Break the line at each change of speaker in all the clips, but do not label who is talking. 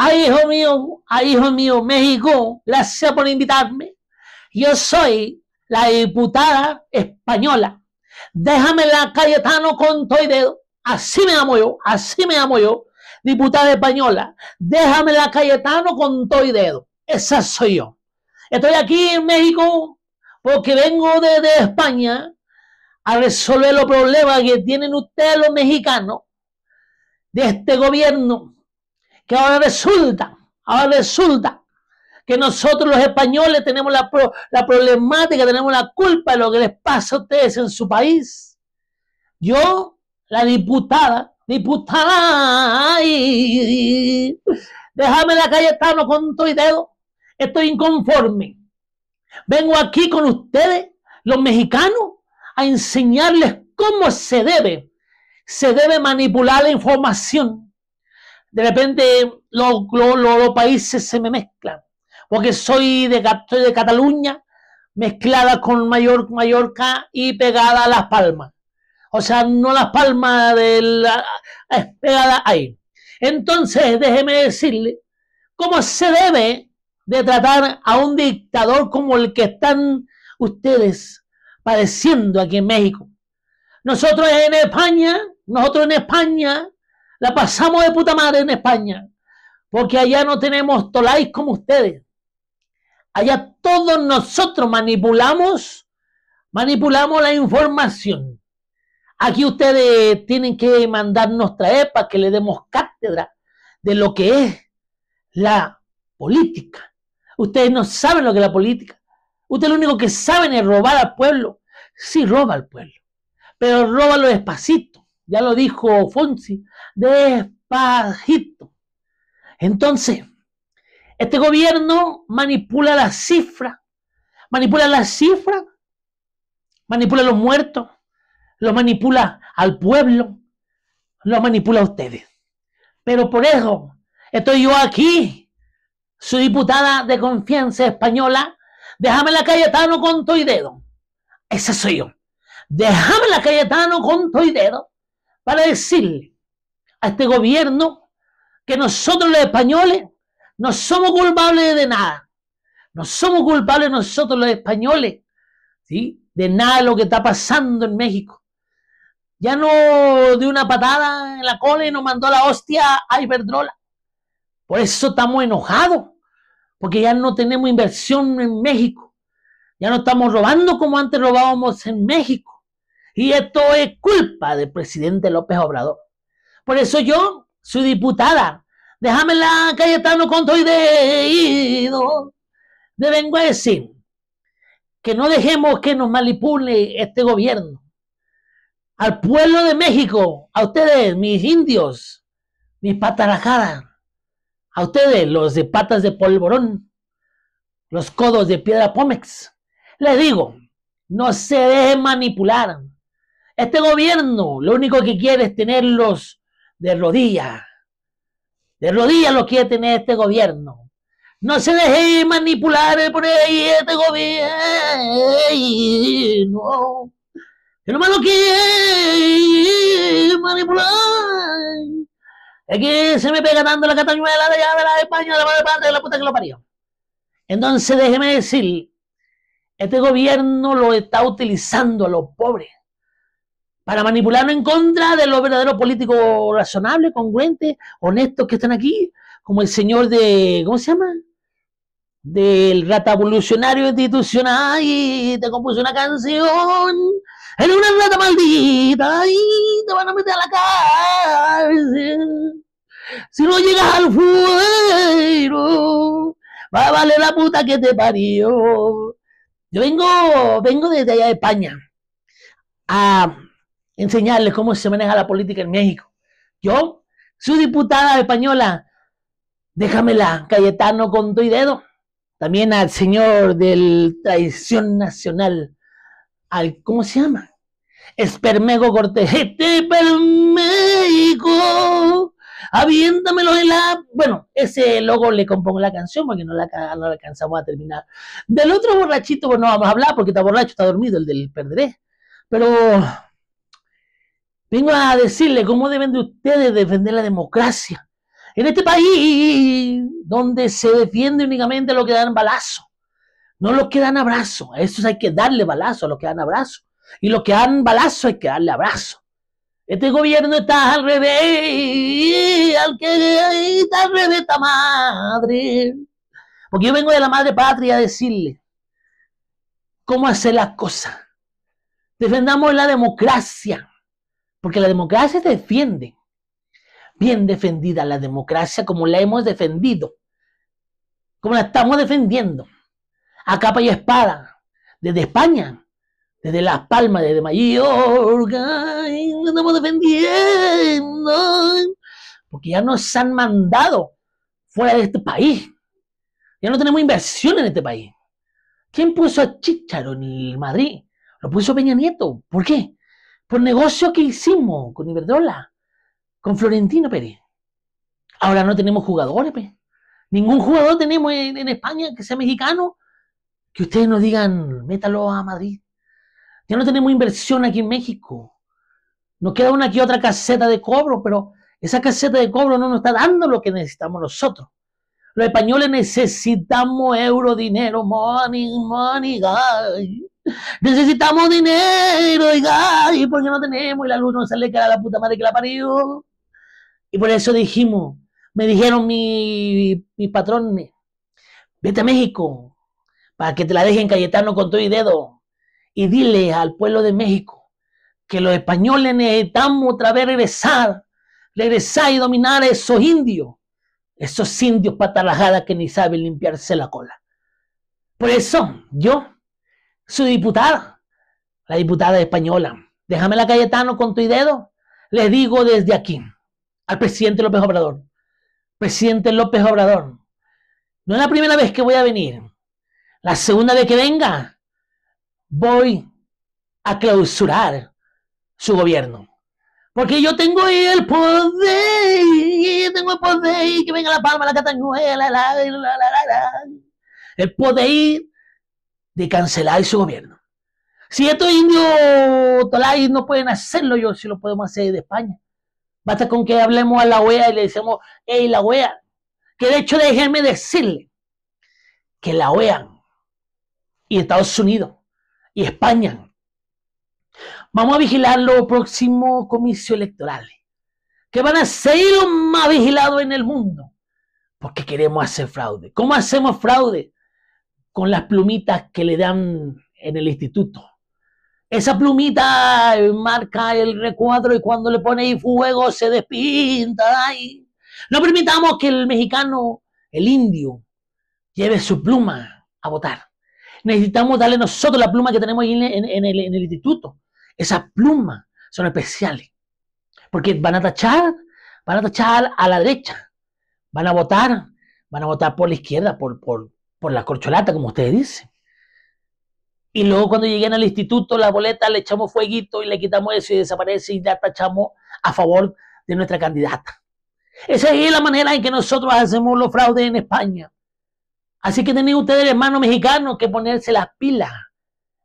Ay, hijo mío, ay, hijo mío, México, gracias por invitarme. Yo soy la diputada española. Déjame la Cayetano con todo dedo. Así me amo yo, así me amo yo, diputada española. Déjame la Cayetano con todo y dedo. Esa soy yo. Estoy aquí en México porque vengo desde de España a resolver los problemas que tienen ustedes los mexicanos de este gobierno que ahora resulta, ahora resulta que nosotros los españoles tenemos la, problemática, tenemos la culpa de lo que les pasa a ustedes en su país. Yo, la diputada, diputada, déjame la calle Tano con todo y dedo, estoy inconforme. Vengo aquí con ustedes, los mexicanos, a enseñarles cómo se debe, se debe manipular la información de repente los, los, países se me mezclan, porque soy de, de Cataluña mezclada con Mallorca y pegada a Las Palmas. O sea, no Las Palmas de la, es pegada ahí. Entonces, déjeme decirle cómo se debe de tratar a un dictador como el que están ustedes padeciendo aquí en México. Nosotros en España, nosotros en España la pasamos de puta madre en España, porque allá no tenemos tolais como ustedes. Allá todos nosotros manipulamos, manipulamos la información. Aquí ustedes tienen que mandarnos traer para que le demos cátedra de lo que es la política. Ustedes no saben lo que es la política. Ustedes lo único que saben es robar al pueblo. Sí, roba al pueblo, pero roba lo despacito. Ya lo dijo Fonsi, despacito. Entonces, este gobierno manipula las cifras, manipula las cifras, manipula los muertos, lo manipula al pueblo, lo manipula a ustedes. Pero por eso estoy yo aquí, su diputada de confianza española, déjame la Cayetano con tu y dedo. Ese soy yo. Déjame la Cayetano con tu y dedo para decirle a este gobierno que nosotros los españoles no somos culpables de nada. No somos culpables nosotros los españoles ¿sí? de nada de lo que está pasando en México. Ya no dio una patada en la cola y nos mandó la hostia a Iberdrola. Por eso estamos enojados, porque ya no tenemos inversión en México. Ya no estamos robando como antes robábamos en México. Y esto es culpa del presidente López Obrador. Por eso yo su diputada. Déjame la no con todo ido. le vengo a decir que no dejemos que nos manipule este gobierno. Al pueblo de México, a ustedes, mis indios, mis patarajadas, a ustedes, los de patas de polvorón, los codos de piedra pómex, les digo, no se dejen manipular este gobierno lo único que quiere es tenerlos de rodillas. De rodillas lo quiere tener este gobierno. No se deje manipular por ahí este gobierno. Que no me lo quiere manipular. Es que se me pega dando la catañuela de allá de la España, la, de la puta que lo parió. Entonces déjeme decir, este gobierno lo está utilizando a los pobres para manipularnos en contra de los verdaderos políticos razonables, congruentes, honestos que están aquí, como el señor de, ¿cómo se llama? Del evolucionario institucional y te compuso una canción. En una rata maldita y te van a meter a la cárcel. Si no llegas al fuego, va a valer la puta que te parió. Yo vengo, vengo desde allá de España a ah, enseñarles cómo se maneja la política en México. Yo, su diputada española, déjamela, Cayetano con tu y dedo. También al señor del Traición Nacional, al, ¿cómo se llama? Espermego Cortés. Este Espermego, aviéntamelo en la... Bueno, ese logo le compongo la canción porque no la, la alcanzamos a terminar. Del otro borrachito, bueno, no vamos a hablar porque está borracho, está dormido, el del perderé. Pero Vengo a decirle cómo deben de ustedes defender la democracia. En este país donde se defiende únicamente lo que dan balazo, no los que dan abrazo. A esos hay que darle balazo a los que dan abrazo. Y los que dan balazo hay que darle abrazo. Este gobierno está al revés, al que está al revés esta madre. Porque yo vengo de la madre patria a decirle cómo hacer las cosas. Defendamos la democracia. Porque la democracia se defiende. Bien defendida la democracia como la hemos defendido. Como la estamos defendiendo. A capa y espada. Desde España. Desde Las Palmas, desde Mallorca. Estamos defendiendo. Porque ya nos han mandado fuera de este país. Ya no tenemos inversión en este país. ¿Quién puso a Chicharo en el Madrid? Lo puso Peña Nieto. ¿Por qué? por negocio que hicimos con Iberdrola, con Florentino Pérez. Ahora no tenemos jugadores, pues. Ningún jugador tenemos en, España que sea mexicano. Que ustedes nos digan, métalo a Madrid. Ya no tenemos inversión aquí en México. Nos queda una que otra caseta de cobro, pero esa caseta de cobro no nos está dando lo que necesitamos nosotros. Los españoles necesitamos euro, dinero, money, money, guys. Necesitamos dinero, oiga, y porque no tenemos, y la luz no sale que a la puta madre que la parió. Y por eso dijimos, me dijeron mi, mis patrones, vete a México, para que te la dejen Cayetano con todo y dedo, y dile al pueblo de México que los españoles necesitamos otra vez regresar, regresar y dominar a esos indios, esos indios patarajadas que ni saben limpiarse la cola. Por eso, yo su diputada, la diputada española. Déjame la Cayetano con tu dedo. Le digo desde aquí al presidente López Obrador. Presidente López Obrador, no es la primera vez que voy a venir. La segunda vez que venga, voy a clausurar su gobierno. Porque yo tengo el poder, tengo el poder, que venga la palma, la catañuela, la, la, la, la, el poder de cancelar su gobierno. Si estos indios tolay no pueden hacerlo, yo sí si lo podemos hacer de España. Basta con que hablemos a la OEA y le decimos, hey, la OEA. Que de hecho déjenme decirle que la OEA y Estados Unidos y España vamos a vigilar los próximos comicios electorales, que van a ser los más vigilados en el mundo, porque queremos hacer fraude. ¿Cómo hacemos fraude? con las plumitas que le dan en el instituto. Esa plumita marca el recuadro y cuando le pone fuego se despinta. No permitamos que el mexicano, el indio, lleve su pluma a votar. Necesitamos darle nosotros la pluma que tenemos ahí en, el, instituto. Esas plumas son especiales. Porque van a tachar, van a tachar a la derecha. Van a votar, van a votar por la izquierda, por, por, por la corcholata, como ustedes dicen. Y luego cuando lleguen al instituto, la boleta le echamos fueguito y le quitamos eso y desaparece y ya tachamos a favor de nuestra candidata. Esa es la manera en que nosotros hacemos los fraudes en España. Así que tienen ustedes, hermanos mexicanos, que ponerse las pilas.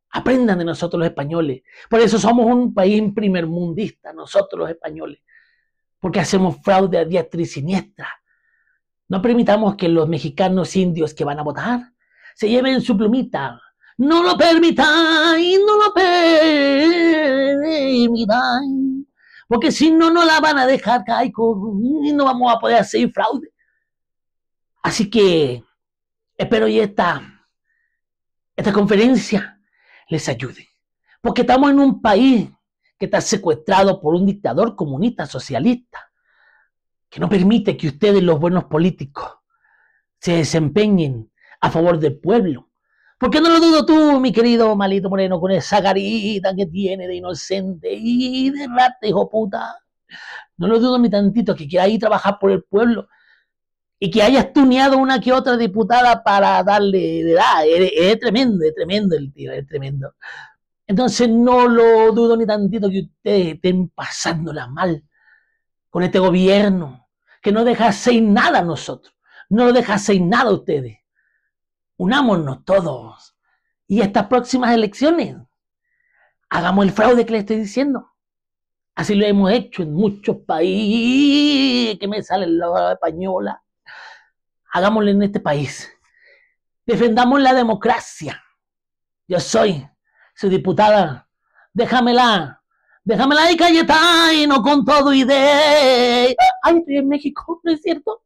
Aprendan de nosotros los españoles. Por eso somos un país primermundista, nosotros los españoles. Porque hacemos fraude a diestra y siniestra. No permitamos que los mexicanos indios que van a votar se lleven su plumita. No lo permitáis, no lo permitáis. Porque si no, no la van a dejar caer y no vamos a poder hacer fraude. Así que espero que esta conferencia les ayude. Porque estamos en un país que está secuestrado por un dictador comunista socialista que no permite que ustedes, los buenos políticos, se desempeñen a favor del pueblo. Porque no lo dudo tú, mi querido Malito Moreno, con esa carita que tiene de inocente y de rata, hijo puta. No lo dudo ni tantito, que quiera ir a trabajar por el pueblo y que hayas tuneado una que otra diputada para darle edad. Es, es tremendo, es tremendo el tío, es tremendo. Entonces no lo dudo ni tantito que ustedes estén pasándola mal con este gobierno que no dejaseis nada a nosotros, no lo dejaseis nada a ustedes. Unámonos todos. Y estas próximas elecciones, hagamos el fraude que les estoy diciendo. Así lo hemos hecho en muchos países, que me sale la española. Hagámoslo en este país. Defendamos la democracia. Yo soy su diputada. Déjamela Déjame la de no con todo y de. Ay, estoy en México, ¿no es cierto?